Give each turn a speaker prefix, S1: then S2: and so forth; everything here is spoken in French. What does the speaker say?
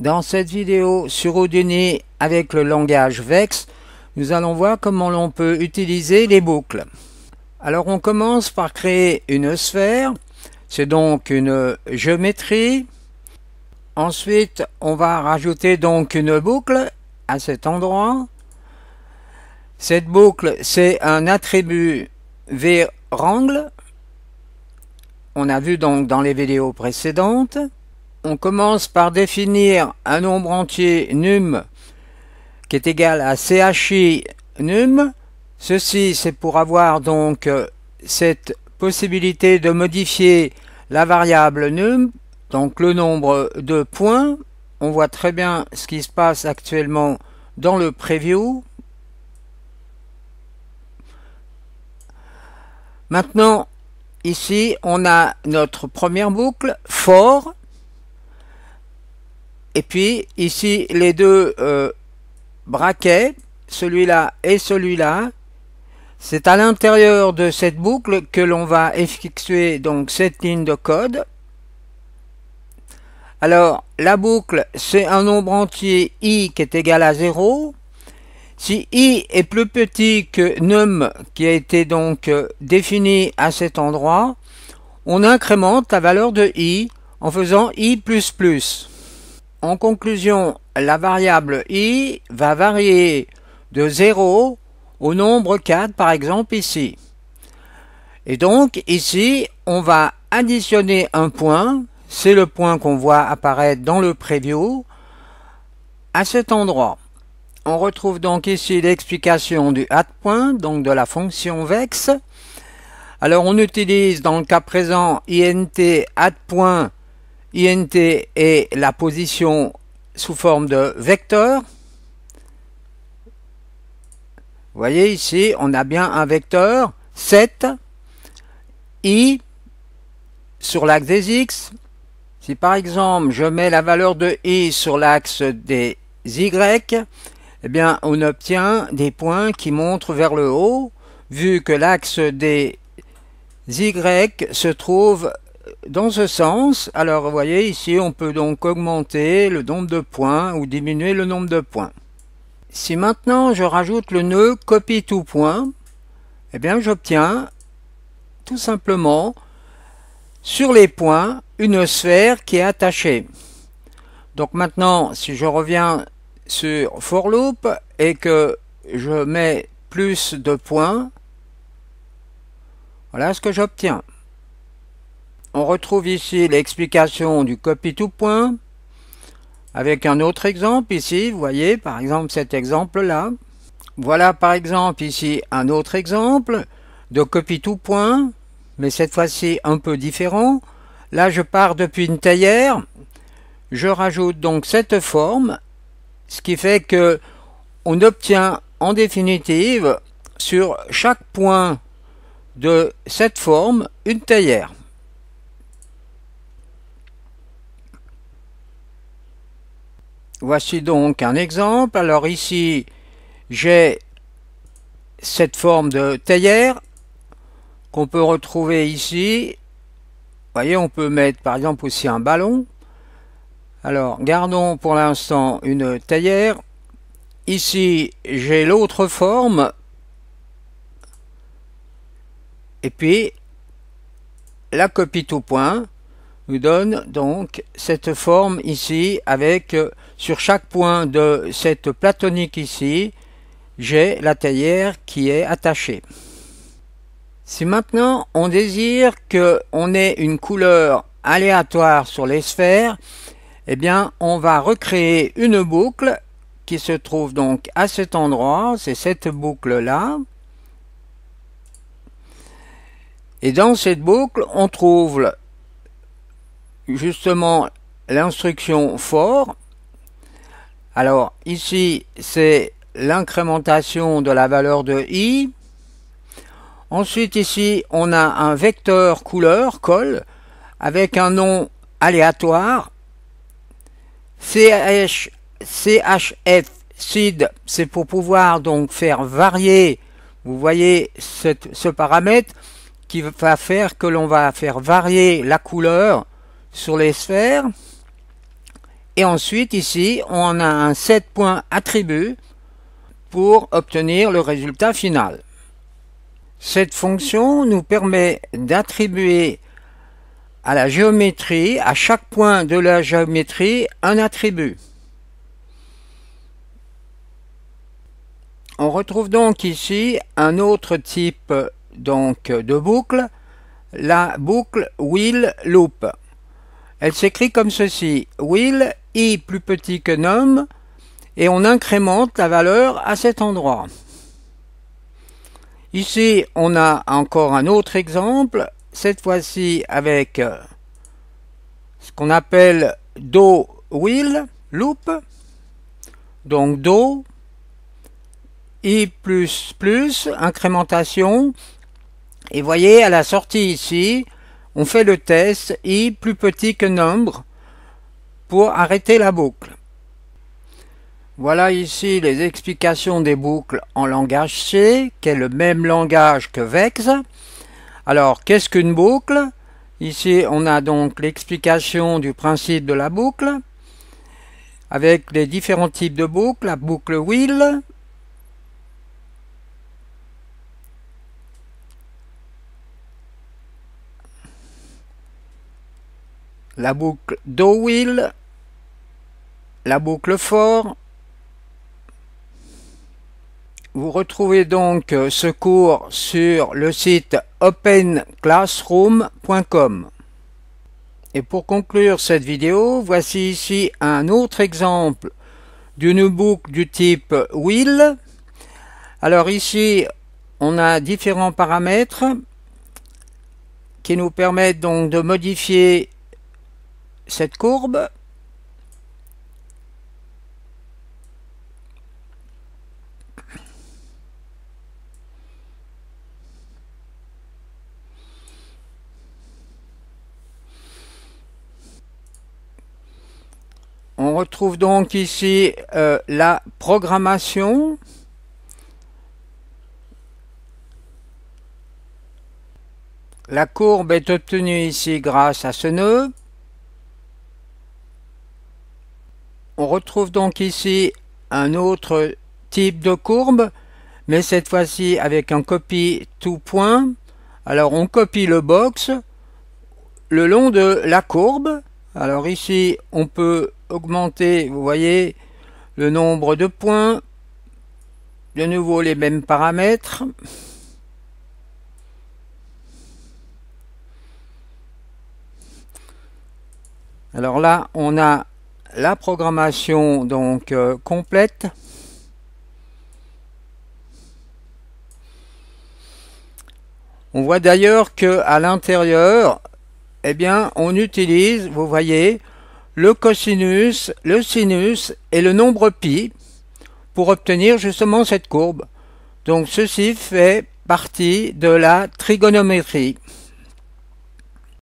S1: Dans cette vidéo sur Houdini avec le langage VEX, nous allons voir comment l'on peut utiliser les boucles. Alors on commence par créer une sphère, c'est donc une géométrie. Ensuite, on va rajouter donc une boucle à cet endroit. Cette boucle, c'est un attribut V-Rangle, On a vu donc dans les vidéos précédentes on commence par définir un nombre entier num qui est égal à chi num. Ceci, c'est pour avoir donc euh, cette possibilité de modifier la variable num, donc le nombre de points. On voit très bien ce qui se passe actuellement dans le preview. Maintenant, ici, on a notre première boucle, for, et puis ici, les deux euh, braquets, celui-là et celui-là, c'est à l'intérieur de cette boucle que l'on va effectuer donc cette ligne de code. Alors, la boucle, c'est un nombre entier i qui est égal à 0. Si i est plus petit que num, qui a été donc euh, défini à cet endroit, on incrémente la valeur de i en faisant i++. En conclusion, la variable i va varier de 0 au nombre 4 par exemple ici. Et donc ici, on va additionner un point, c'est le point qu'on voit apparaître dans le preview, à cet endroit. On retrouve donc ici l'explication du addPoint, point, donc de la fonction vex. Alors on utilise dans le cas présent int add point INT est la position sous forme de vecteur. Vous voyez ici, on a bien un vecteur 7, i sur l'axe des x. Si par exemple je mets la valeur de i sur l'axe des y, eh bien on obtient des points qui montrent vers le haut, vu que l'axe des y se trouve dans ce sens, alors vous voyez ici, on peut donc augmenter le nombre de points ou diminuer le nombre de points. Si maintenant je rajoute le nœud copie tout point, eh bien j'obtiens tout simplement sur les points une sphère qui est attachée. Donc maintenant, si je reviens sur for loop et que je mets plus de points, voilà ce que j'obtiens on retrouve ici l'explication du copy to point avec un autre exemple ici, vous voyez par exemple cet exemple-là. Voilà par exemple ici un autre exemple de copy to point, mais cette fois-ci un peu différent. Là je pars depuis une taillère, je rajoute donc cette forme, ce qui fait que on obtient en définitive sur chaque point de cette forme une taillère. Voici donc un exemple. Alors ici, j'ai cette forme de théière qu'on peut retrouver ici. Vous voyez, on peut mettre par exemple aussi un ballon. Alors, gardons pour l'instant une taillère. Ici, j'ai l'autre forme. Et puis, la copie tout point nous donne donc cette forme ici avec euh, sur chaque point de cette platonique ici, j'ai la théière qui est attachée. Si maintenant on désire que on ait une couleur aléatoire sur les sphères, eh bien on va recréer une boucle qui se trouve donc à cet endroit, c'est cette boucle là. Et dans cette boucle, on trouve justement l'instruction for. Alors ici, c'est l'incrémentation de la valeur de i. Ensuite ici, on a un vecteur couleur, col, avec un nom aléatoire. CH, CHF c'est pour pouvoir donc faire varier, vous voyez ce paramètre qui va faire que l'on va faire varier la couleur sur les sphères. Et ensuite, ici, on a un set points attribut pour obtenir le résultat final. Cette fonction nous permet d'attribuer à la géométrie, à chaque point de la géométrie, un attribut. On retrouve donc ici un autre type donc, de boucle, la boucle wheel loop. Elle s'écrit comme ceci will i plus petit que num et on incrémente la valeur à cet endroit. Ici, on a encore un autre exemple, cette fois-ci avec euh, ce qu'on appelle do will loop. Donc do i plus plus incrémentation et voyez à la sortie ici, on fait le test i plus petit que nombre pour arrêter la boucle. Voilà ici les explications des boucles en langage C, qui est le même langage que VEX. Alors, qu'est-ce qu'une boucle Ici, on a donc l'explication du principe de la boucle, avec les différents types de boucles, la boucle will ». la boucle Do Wheel, la boucle Fort. Vous retrouvez donc euh, ce cours sur le site openclassroom.com. Et pour conclure cette vidéo, voici ici un autre exemple d'une boucle du type wheel. Alors ici, on a différents paramètres qui nous permettent donc de modifier cette courbe On retrouve donc ici euh, la programmation. La courbe est obtenue ici grâce à ce nœud. On retrouve donc ici un autre type de courbe, mais cette fois-ci avec un copie tout point. Alors on copie le box le long de la courbe. Alors ici, on peut augmenter, vous voyez, le nombre de points. De nouveau, les mêmes paramètres. Alors là, on a la programmation donc euh, complète. On voit d'ailleurs que à l'intérieur, eh bien, on utilise, vous voyez, le cosinus, le sinus et le nombre pi pour obtenir justement cette courbe. Donc ceci fait partie de la trigonométrie.